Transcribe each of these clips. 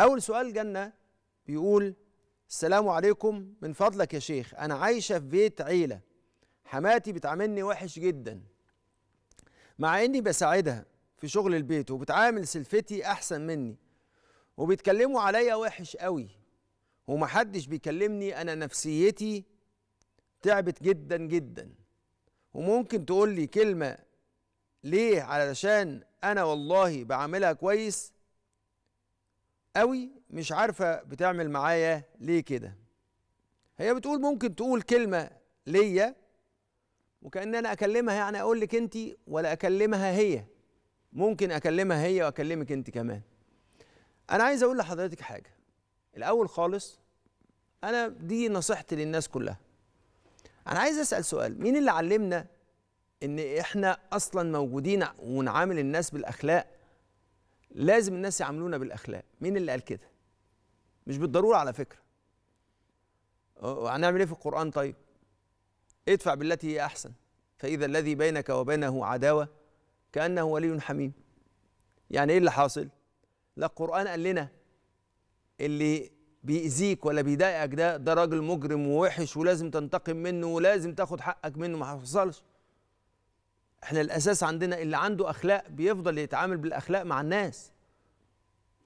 أول سؤال جنة بيقول السلام عليكم من فضلك يا شيخ أنا عايشة في بيت عيلة حماتي بتعاملني وحش جدا مع إني بساعدها في شغل البيت وبتعامل سلفتي أحسن مني وبيتكلموا عليا وحش قوي ومحدش بيكلمني أنا نفسيتي تعبت جدا جدا وممكن تقول لي كلمة ليه علشان أنا والله بعملها كويس قوي مش عارفه بتعمل معايا ليه كده هي بتقول ممكن تقول كلمه ليا وكان انا اكلمها يعني اقول لك انت ولا اكلمها هي ممكن اكلمها هي واكلمك انت كمان انا عايز اقول لحضرتك حاجه الاول خالص انا دي نصيحتي للناس كلها انا عايز اسال سؤال مين اللي علمنا ان احنا اصلا موجودين ونعامل الناس بالاخلاق لازم الناس يعاملونا بالاخلاق مين اللي قال كده مش بالضروره على فكره هنعمل ايه في القران طيب ادفع بالتي هي احسن فاذا الذي بينك وبينه عداوه كانه ولي حميم يعني ايه اللي حاصل لا القران قال لنا اللي بيأذيك ولا بيضايقك ده ده راجل مجرم ووحش ولازم تنتقم منه ولازم تاخد حقك منه ما حصلش احنا الاساس عندنا اللي عنده اخلاق بيفضل يتعامل بالاخلاق مع الناس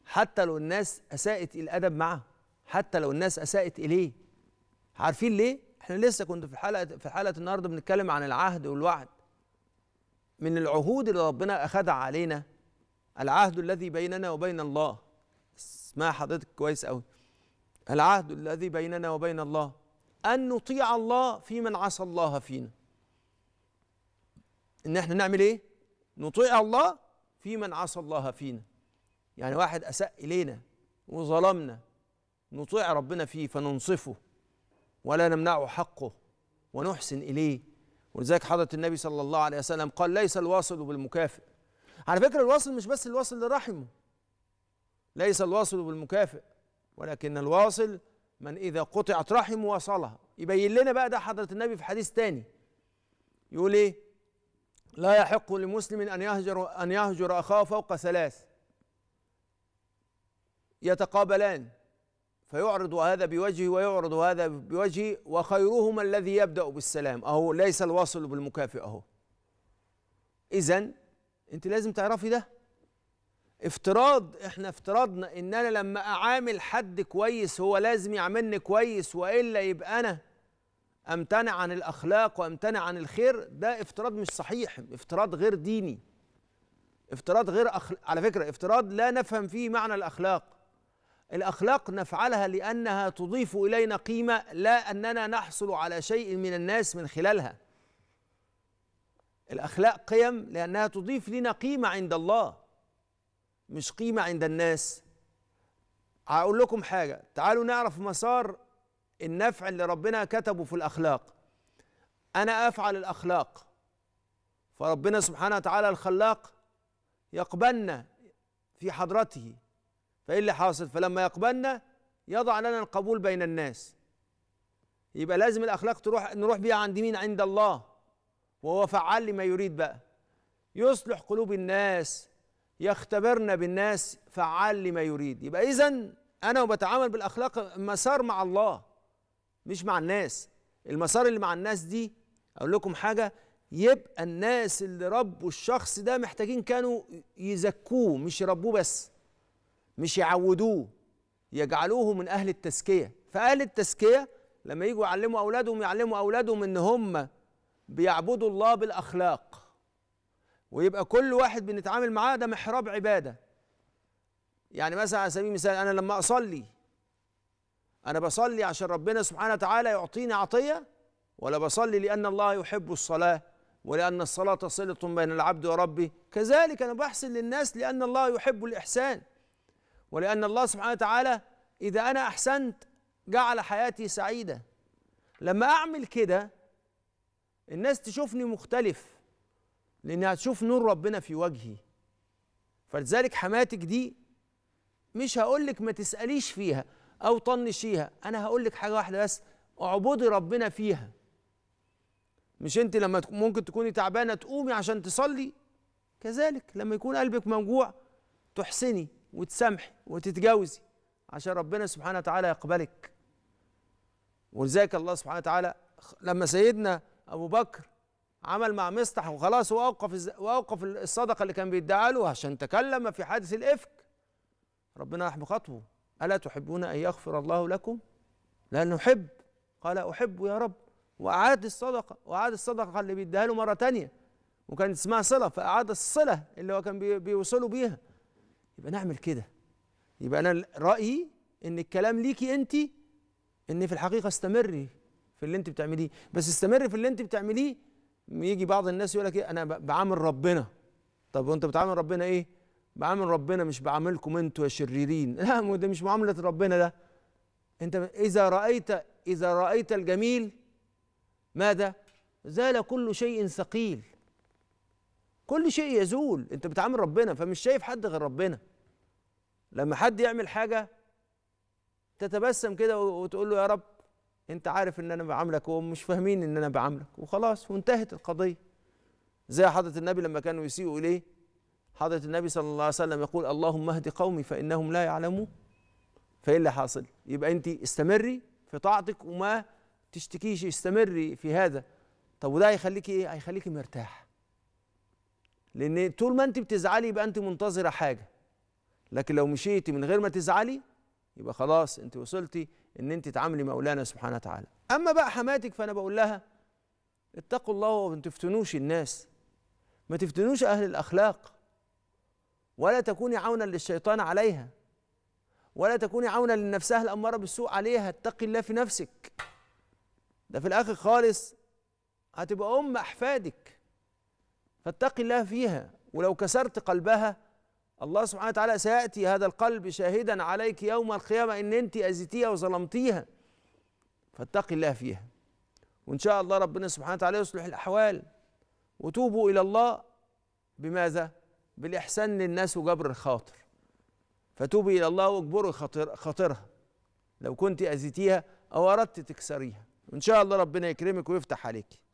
حتى لو الناس اساءت الادب معه حتى لو الناس اساءت اليه عارفين ليه احنا لسه كنت في حلقه في حلقه النهارده بنتكلم عن العهد والوعد من العهود اللي ربنا اخذها علينا العهد الذي بيننا وبين الله اسمع حضرتك كويس قوي العهد الذي بيننا وبين الله ان نطيع الله في من عصى الله فينا ان احنا نعمل ايه نطيع الله في من عصى الله فينا يعني واحد اساء الينا وظلمنا نطيع ربنا فيه فننصفه ولا نمنعه حقه ونحسن اليه ولذلك حضره النبي صلى الله عليه وسلم قال ليس الواصل بالمكافئ على فكره الواصل مش بس الواصل لرحمه ليس الواصل بالمكافئ ولكن الواصل من اذا قطعت رحمه واصلها يبين لنا بقى ده حضره النبي في حديث تاني يقول ايه لا يحق لمسلم أن يهجر أن يهجر أخاه فوق ثلاث يتقابلان فيعرض هذا بوجهه ويعرض هذا بوجهه وخيرهما الذي يبدأ بالسلام أهو ليس الواصل بالمكافئ أهو إذا أنت لازم تعرفي ده افتراض احنا افترضنا ان انا لما اعامل حد كويس هو لازم يعاملني كويس والا يبقى انا امتنع عن الاخلاق وامتنع عن الخير ده افتراض مش صحيح افتراض غير ديني افتراض غير أخل... على فكره افتراض لا نفهم فيه معنى الاخلاق الاخلاق نفعلها لانها تضيف الينا قيمه لا اننا نحصل على شيء من الناس من خلالها الاخلاق قيم لانها تضيف لنا قيمه عند الله مش قيمه عند الناس هقول لكم حاجه تعالوا نعرف مسار النفع اللي ربنا كتبه في الاخلاق انا افعل الاخلاق فربنا سبحانه وتعالى الخلاق يقبلنا في حضرته فايه اللي حاصل فلما يقبلنا يضع لنا القبول بين الناس يبقى لازم الاخلاق تروح نروح بيها عند مين عند الله وهو فعال لما يريد بقى يصلح قلوب الناس يختبرنا بالناس فعال لما يريد يبقى اذا انا وبتعامل بالاخلاق مسار مع الله مش مع الناس المسار اللي مع الناس دي اقول لكم حاجه يبقى الناس اللي ربوا الشخص ده محتاجين كانوا يزكوه مش يربوه بس مش يعودوه يجعلوه من اهل التزكيه فاهل التزكيه لما يجوا يعلموا اولادهم يعلموا اولادهم ان هم بيعبدوا الله بالاخلاق ويبقى كل واحد بنتعامل معاه ده محراب عباده يعني مثلا على سبيل المثال انا لما اصلي أنا بصلي عشان ربنا سبحانه وتعالى يعطيني عطية ولا بصلي لأن الله يحب الصلاة ولأن الصلاة صلة بين العبد وربه كذلك أنا بحسن للناس لأن الله يحب الإحسان ولأن الله سبحانه وتعالى إذا أنا أحسنت جعل حياتي سعيدة لما أعمل كده الناس تشوفني مختلف لأنها تشوف نور ربنا في وجهي فلذلك حماتك دي مش هقول لك ما تسأليش فيها أو طنشيها أنا هقول لك حاجة واحدة بس اعبدي ربنا فيها مش أنت لما ممكن تكوني تعبانة تقومي عشان تصلي كذلك لما يكون قلبك موجوع تحسني وتسامحي وتتجاوزي عشان ربنا سبحانه وتعالى يقبلك ولذلك الله سبحانه وتعالى لما سيدنا أبو بكر عمل مع مصطح وخلاص واوقف واوقف الصدقه اللي كان بيدعى له عشان تكلم في حادث الافك ربنا يحمي خطوه ألا تحبون أن يغفر الله لكم لا نحب قال أحب يا رب وأعاد الصدقة وأعاد الصدقة اللي بيديها له مرة تانية وكانت اسمها صلة فأعاد الصلة اللي هو كان بيوصله بيها يبقى نعمل كده يبقى أنا رأيي إن الكلام ليكي أنتِ إن في الحقيقة استمري في اللي أنتِ بتعمليه بس استمري في اللي أنتِ بتعمليه يجي بعض الناس يقول لك إيه أنا بعامل ربنا طب وأنت بتعامل ربنا إيه؟ بعامل ربنا مش بعاملكم انتوا يا شريرين لا ده مش معاملة ربنا ده انت اذا رأيت اذا رأيت الجميل ماذا زال كل شيء ثقيل كل شيء يزول انت بتعامل ربنا فمش شايف حد غير ربنا لما حد يعمل حاجة تتبسم كده وتقول له يا رب انت عارف ان انا بعاملك ومش فاهمين ان انا بعاملك وخلاص وانتهت القضية زي حضرة النبي لما كانوا يسيئوا اليه حضرة النبي صلى الله عليه وسلم يقول اللهم اهد قومي فإنهم لا يعلمون فإيه اللي حاصل يبقى أنت استمري في طاعتك وما تشتكيش استمري في هذا طب وده هيخليكي إيه هيخليكي مرتاح لأن طول ما أنت بتزعلي يبقى أنت منتظرة حاجة لكن لو مشيتي من غير ما تزعلي يبقى خلاص أنت وصلتي أن أنت تعاملي مولانا سبحانه وتعالى أما بقى حماتك فأنا بقول لها اتقوا الله وما تفتنوش الناس ما تفتنوش أهل الأخلاق ولا تكوني عونا للشيطان عليها ولا تكوني عونا لنفسها الأمارة بالسوء عليها اتقي الله في نفسك ده في الآخر خالص هتبقى أم أحفادك فاتقي الله فيها ولو كسرت قلبها الله سبحانه وتعالى سيأتي هذا القلب شاهدا عليك يوم القيامة إن أنت أذيتيها وظلمتيها فاتقي الله فيها وإن شاء الله ربنا سبحانه وتعالى يصلح الأحوال وتوبوا إلى الله بماذا؟ بالإحسان للناس وجبر الخاطر فتوبي إلى الله واجبري خاطر خاطرها لو كنت أذيتيها أو أردت تكسريها إن شاء الله ربنا يكرمك ويفتح عليكي